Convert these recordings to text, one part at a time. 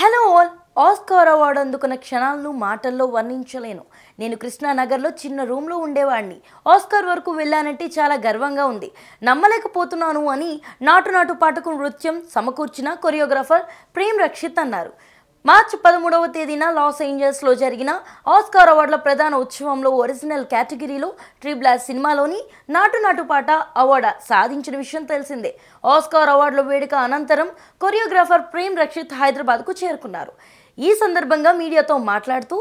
hello all Oscar award అందుకున్న క్షణాలను మాటల్లో వర్ణించలేను నేను కృష్ణానగర్లో చిన్న రూమ్లో ఉండేవాడిని ఆస్కార్ వరకు వెళ్ళానంటే చాలా గర్వంగా ఉంది నమ్మలేకపోతున్నాను అని నాటు నాటు పాటకు నృత్యం సమకూర్చిన కొరియోగ్రాఫర్ ప్రేమ్ రక్షిత్ అన్నారు మార్చి పదమూడవ తేదీన లాస్ లో జరిగిన ఆస్కార్ అవార్డుల ప్రధాన ఉత్సవంలో ఒరిజినల్ కేటగిరీలో ట్రిబ్లాస్ సినిమాలోని నాటు నాటు పాట అవార్డు సాధించిన విషయం తెలిసిందే ఆస్కార్ అవార్డుల వేడుక అనంతరం కొరియోగ్రాఫర్ ప్రేమ్ రక్షిత్ హైదరాబాద్కు చేరుకున్నారు ఈ సందర్భంగా మీడియాతో మాట్లాడుతూ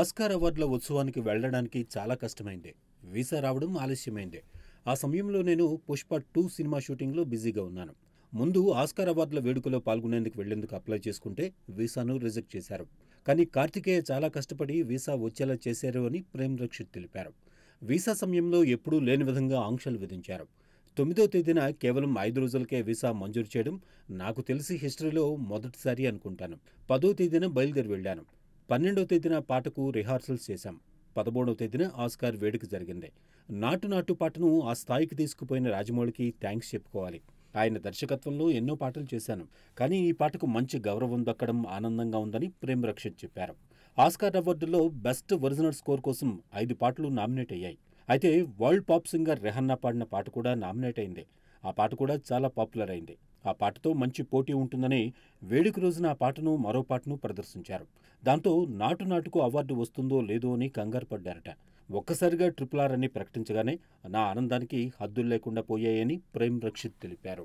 ఆస్కార్ అవార్డుల ఉత్సవానికి వెళ్ళడానికి చాలా కష్టమైంది వీసా రావడం ఆలస్యమైంది ఆ సమయంలో నేను పుష్ప టూ సినిమా షూటింగ్లో బిజీగా ఉన్నాను ముందు ఆస్కార్ అవార్డుల వేడుకలో పాల్గొనేందుకు వెళ్లేందుకు అప్లై చేసుకుంటే వీసాను రిజెక్ట్ చేశారు కానీ కార్తికేయ చాలా కష్టపడి వీసా వచ్చేలా చేశారు అని ప్రేమ్ రక్షిత్ తెలిపారు వీసా సమయంలో ఎప్పుడూ లేని విధంగా ఆంక్షలు విధించారు తొమ్మిదో తేదీన కేవలం ఐదు రోజులకే వీసా మంజూరు చేయడం నాకు తెలిసి హిస్టరీలో మొదటిసారి అనుకుంటాను పదో తేదీన బయలుదేరి వెళ్ళాను పన్నెండో తేదీన పాటకు రిహార్సల్స్ చేశాం పదమూడవ తేదీన ఆస్కార్ వేడుక జరిగింది నాటు నాటు పాటను ఆ స్థాయికి తీసుకుపోయిన రాజమౌళికి థ్యాంక్స్ చెప్పుకోవాలి ఆయన దర్శకత్వంలో ఎన్నో పాటలు చేశాను కానీ ఈ పాటకు మంచి గౌరవం దక్కడం ఆనందంగా ఉందని ప్రేమ్ రక్షిత్ చెప్పారు ఆస్కార్ అవార్డులో బెస్ట్ ఒరిజినల్ స్కోర్ కోసం ఐదు పాటలు నామినేట్ అయ్యాయి అయితే వరల్డ్ పాప్ సింగర్ రెహన్నా పాడిన పాట కూడా నామినేట్ అయింది ఆ పాట కూడా చాలా పాపులర్ అయింది ఆ పాటతో మంచి పోటీ ఉంటుందని వేడుక రోజున ఆ పాటను మరో పాటను ప్రదర్శించారు దాంతో నాటు నాటుకు అవార్డు వస్తుందో లేదో అని కంగారు పడ్డారట ఒక్కసారిగా ట్రిపుల్ ఆర్ అని ప్రకటించగానే నా ఆనందానికి హద్దులు లేకుండా పోయాయని ప్రేమ్ రక్షిత్ తెలిపారు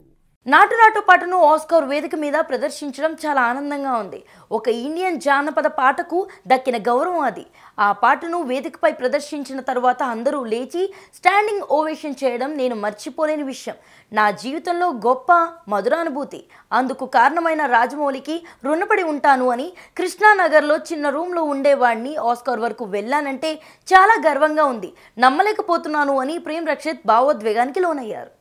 నాటు నాటు పాటను ఆస్కార్ వేదిక మీద ప్రదర్శించడం చాలా ఆనందంగా ఉంది ఒక ఇండియన్ జానపద పాటకు దక్కిన గౌరవం అది ఆ పాటను వేదికపై ప్రదర్శించిన తర్వాత అందరూ లేచి స్టాండింగ్ ఓవేషన్ చేయడం నేను మర్చిపోలేని విషయం నా జీవితంలో గొప్ప మధురానుభూతి అందుకు కారణమైన రాజమౌళికి రుణపడి ఉంటాను అని కృష్ణానగర్లో చిన్న రూమ్లో ఉండేవాడిని ఆస్కార్ వరకు వెళ్ళానంటే చాలా గర్వంగా ఉంది నమ్మలేకపోతున్నాను అని ప్రేమ్ రక్షిత్ భావోద్వేగానికి లోనయ్యారు